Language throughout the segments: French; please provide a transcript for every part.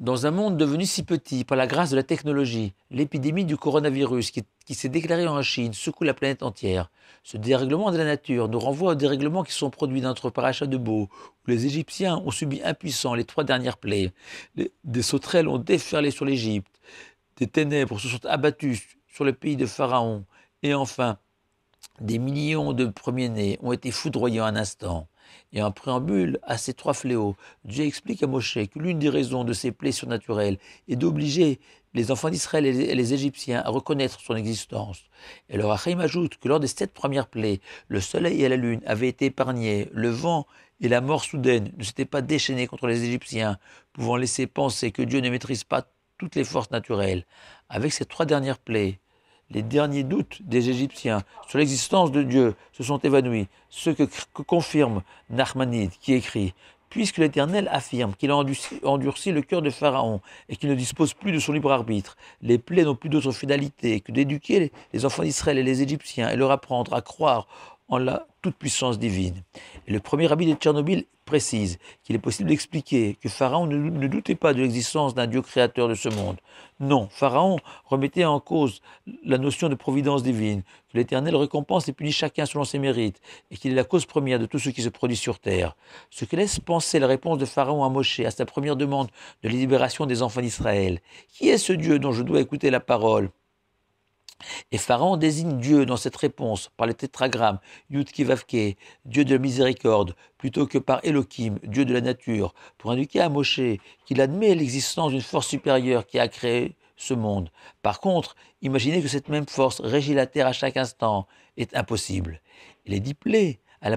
dans un monde devenu si petit par la grâce de la technologie, l'épidémie du coronavirus qui, s'est déclarée en Chine secoue la planète entière. Ce dérèglement de la nature nous renvoie aux dérèglements qui sont produits notre parachat de Beau, où les Égyptiens ont subi impuissants les trois dernières plaies. des sauterelles ont déferlé sur l'Égypte, des ténèbres se sont abattues sur le pays de Pharaon, et enfin, des millions de premiers-nés ont été foudroyés en un instant. Et en un préambule à ces trois fléaux. Dieu explique à Moshe que l'une des raisons de ces plaies surnaturelles est d'obliger les enfants d'Israël et les Égyptiens à reconnaître son existence. Et le Rachim ajoute que lors des sept premières plaies, le soleil et la lune avaient été épargnés, le vent et la mort soudaine ne s'étaient pas déchaînés contre les Égyptiens, pouvant laisser penser que Dieu ne maîtrise pas toutes les forces naturelles. Avec ces trois dernières plaies, les derniers doutes des Égyptiens sur l'existence de Dieu se sont évanouis, ce que, confirme Narmanide qui écrit Puisque l'Éternel affirme qu'il a endurci, le cœur de Pharaon et qu'il ne dispose plus de son libre arbitre, les plaies n'ont plus d'autre finalité que d'éduquer les enfants d'Israël et les Égyptiens et leur apprendre à croire en la toute-puissance divine. le premier rabbi de Tchernobyl précise qu'il est possible d'expliquer que Pharaon ne, doutait pas de l'existence d'un Dieu créateur de ce monde. Non, Pharaon remettait en cause la notion de providence divine, que l'Éternel récompense et punit chacun selon ses mérites, et qu'il est la cause première de tout ce qui se produit sur terre. Ce que laisse penser la réponse de Pharaon à Moshe à sa première demande de libération des enfants d'Israël. Qui est ce Dieu dont je dois écouter la parole et Pharaon désigne Dieu dans cette réponse par les tétragrammes Yud-Kivavke, Dieu de la miséricorde, plutôt que par Elohim, Dieu de la nature, pour indiquer à Moshe qu'il admet l'existence d'une force supérieure qui a créé ce monde. Par contre, imaginez que cette même force régit la terre à chaque instant est impossible. les dix à la,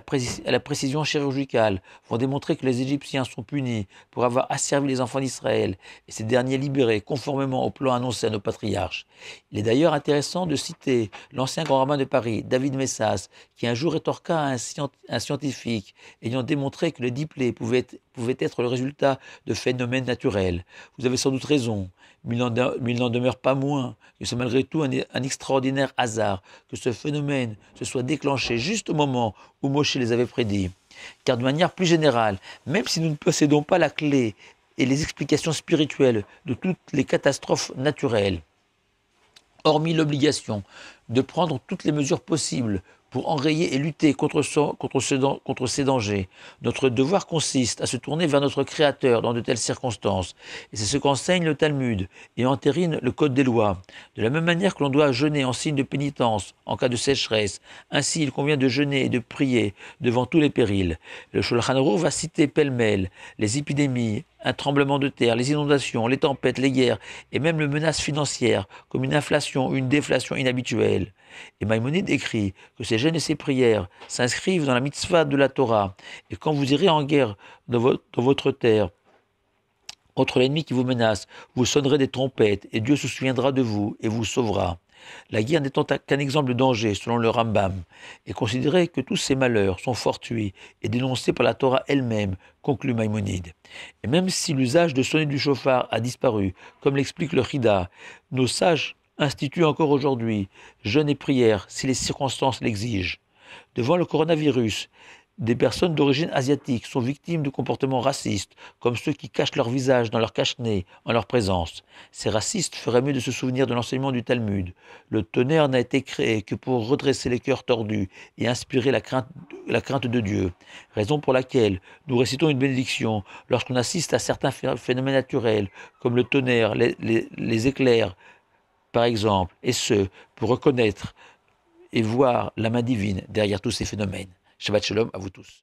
précision chirurgicale vont démontrer que les Égyptiens sont punis pour avoir asservi les enfants d'Israël et ces derniers libérés conformément au plan annoncé à nos patriarches. Il est d'ailleurs intéressant de citer l'ancien grand rabbin de Paris, David Messas, qui un jour rétorqua à un, scientifique ayant démontré que le diplés pouvait être, être le résultat de phénomènes naturels. Vous avez sans doute raison, mais il n'en demeure pas moins que c'est malgré tout un, un extraordinaire hasard que ce phénomène se soit déclenché juste au moment où Moshe les avait prédits. Car de manière plus générale, même si nous ne possédons pas la clé et les explications spirituelles de toutes les catastrophes naturelles, hormis l'obligation de prendre toutes les mesures possibles pour enrayer et lutter contre, contre, contre ces dangers. Notre devoir consiste à se tourner vers notre Créateur dans de telles circonstances. Et c'est ce qu'enseigne le Talmud et entérine le Code des lois. De la même manière que l'on doit jeûner en signe de pénitence en cas de sécheresse, ainsi il convient de jeûner et de prier devant tous les périls. Le Shulchan va citer pêle-mêle les épidémies, un tremblement de terre, les inondations, les tempêtes, les guerres, et même les menaces financières, comme une inflation ou une déflation inhabituelle. Et Maïmonide écrit que ces jeûnes et ces prières s'inscrivent dans la mitzvah de la Torah, et quand vous irez en guerre dans votre terre, contre l'ennemi qui vous menace, vous sonnerez des trompettes, et Dieu se souviendra de vous et vous sauvera. La guerre n'étant qu'un exemple de danger, selon le Rambam, et considérer que tous ces malheurs sont fortuits et dénoncés par la Torah elle-même, conclut Maïmonide. Et même si l'usage de sonner du chauffard a disparu, comme l'explique le Rida, nos sages instituent encore aujourd'hui jeûne et prière si les circonstances l'exigent. Devant le coronavirus, des personnes d'origine asiatique sont victimes de comportements racistes, comme ceux qui cachent leur visage dans leur cache-nez en leur présence. Ces racistes feraient mieux de se souvenir de l'enseignement du Talmud. Le tonnerre n'a été créé que pour redresser les cœurs tordus et inspirer la crainte, de Dieu, raison pour laquelle nous récitons une bénédiction lorsqu'on assiste à certains phénomènes naturels, comme le tonnerre, les éclairs, par exemple, et ce, pour reconnaître et voir la main divine derrière tous ces phénomènes. Shabbat Shalom à vous tous.